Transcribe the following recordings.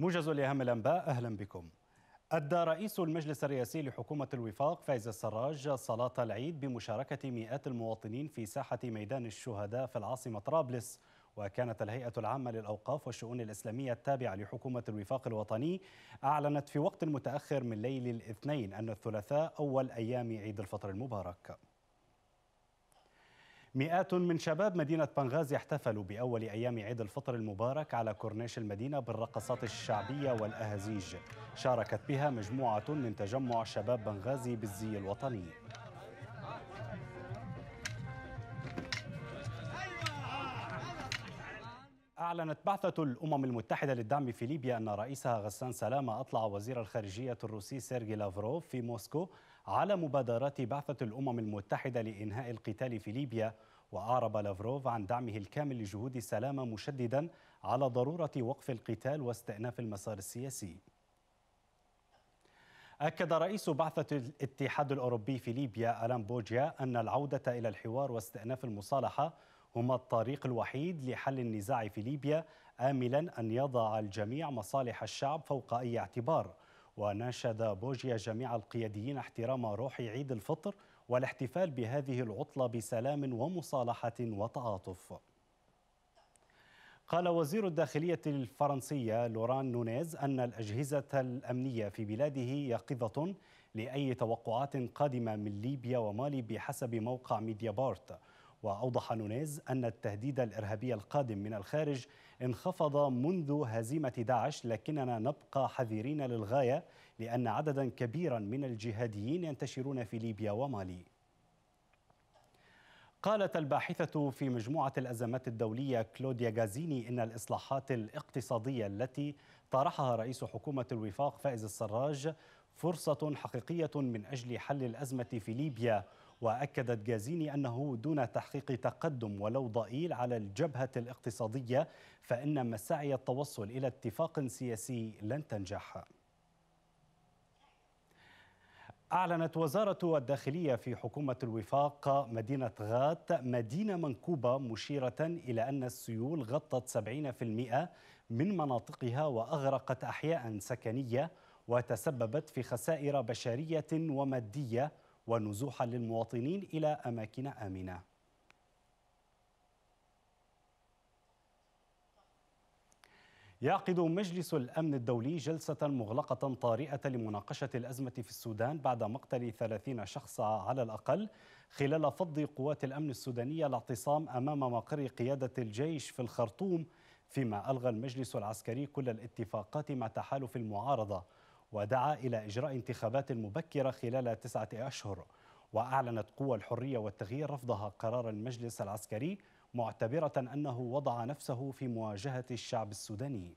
موجز لأهم الأنباء أهلا بكم أدى رئيس المجلس الرئاسي لحكومة الوفاق فايز السراج صلاة العيد بمشاركة مئات المواطنين في ساحة ميدان الشهداء في العاصمة طرابلس وكانت الهيئة العامة للأوقاف والشؤون الإسلامية التابعة لحكومة الوفاق الوطني أعلنت في وقت متأخر من ليل الاثنين أن الثلاثاء أول أيام عيد الفطر المبارك مئات من شباب مدينة بنغازي احتفلوا بأول أيام عيد الفطر المبارك على كورنيش المدينة بالرقصات الشعبية والأهازيج شاركت بها مجموعة من تجمع شباب بنغازي بالزي الوطني أعلنت بعثة الأمم المتحدة للدعم في ليبيا أن رئيسها غسان سلامة أطلع وزير الخارجية الروسي سيرجي لافروف في موسكو على مبادرات بعثة الأمم المتحدة لإنهاء القتال في ليبيا وأعرب لافروف عن دعمه الكامل لجهود السلام مشددا على ضرورة وقف القتال واستئناف المسار السياسي أكد رئيس بعثة الاتحاد الأوروبي في ليبيا ألان بوجيا أن العودة إلى الحوار واستئناف المصالحة هما الطريق الوحيد لحل النزاع في ليبيا آملا أن يضع الجميع مصالح الشعب فوق أي اعتبار وناشد بوجيا جميع القياديين احترام روح عيد الفطر والاحتفال بهذه العطلة بسلام ومصالحة وتعاطف قال وزير الداخلية الفرنسية لوران نونيز أن الأجهزة الأمنية في بلاده يقظة لأي توقعات قادمة من ليبيا ومالي بحسب موقع ميديا بارت وأوضح نونيز أن التهديد الإرهابي القادم من الخارج انخفض منذ هزيمة داعش لكننا نبقى حذرين للغاية لأن عددا كبيرا من الجهاديين ينتشرون في ليبيا ومالي قالت الباحثة في مجموعة الأزمات الدولية كلوديا غازيني إن الإصلاحات الاقتصادية التي طرحها رئيس حكومة الوفاق فائز السراج فرصة حقيقية من أجل حل الأزمة في ليبيا وأكدت جازيني أنه دون تحقيق تقدم ولو ضئيل على الجبهة الاقتصادية فإن مساعي التوصل إلى اتفاق سياسي لن تنجح أعلنت وزارة الداخلية في حكومة الوفاق مدينة غات مدينة منكوبة مشيرة إلى أن السيول غطت 70% من مناطقها وأغرقت أحياء سكنية وتسببت في خسائر بشرية ومادية ونزوحا للمواطنين إلى أماكن آمنة يعقد مجلس الأمن الدولي جلسة مغلقة طارئة لمناقشة الأزمة في السودان بعد مقتل 30 شخصا على الأقل خلال فض قوات الأمن السودانية الاعتصام أمام مقر قيادة الجيش في الخرطوم فيما ألغى المجلس العسكري كل الاتفاقات مع تحالف المعارضة ودعا إلى إجراء انتخابات مبكرة خلال تسعة أشهر وأعلنت قوى الحرية والتغيير رفضها قرار المجلس العسكري معتبرة أنه وضع نفسه في مواجهة الشعب السوداني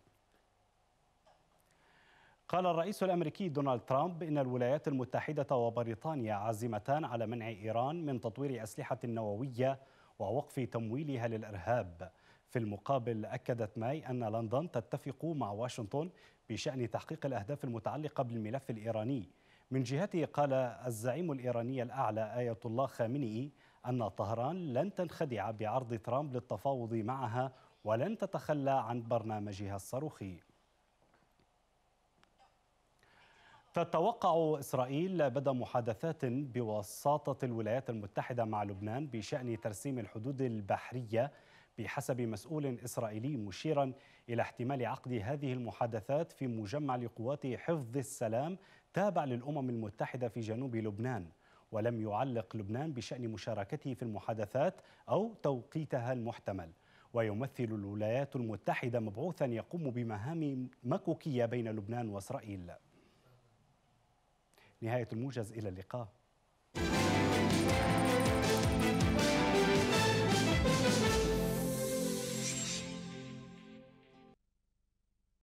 قال الرئيس الامريكي دونالد ترامب ان الولايات المتحده وبريطانيا عازمتان على منع ايران من تطوير اسلحه نوويه ووقف تمويلها للارهاب في المقابل أكدت ماي أن لندن تتفق مع واشنطن بشأن تحقيق الأهداف المتعلقة بالملف الإيراني من جهته قال الزعيم الإيراني الأعلى آية الله خامنئي أن طهران لن تنخدع بعرض ترامب للتفاوض معها ولن تتخلى عن برنامجها الصاروخي تتوقع إسرائيل بدء محادثات بوساطة الولايات المتحدة مع لبنان بشأن ترسيم الحدود البحرية بحسب مسؤول إسرائيلي مشيرا إلى احتمال عقد هذه المحادثات في مجمع لقوات حفظ السلام تابع للأمم المتحدة في جنوب لبنان ولم يعلق لبنان بشأن مشاركته في المحادثات أو توقيتها المحتمل ويمثل الولايات المتحدة مبعوثا يقوم بمهام مكوكية بين لبنان وإسرائيل نهاية الموجز إلى اللقاء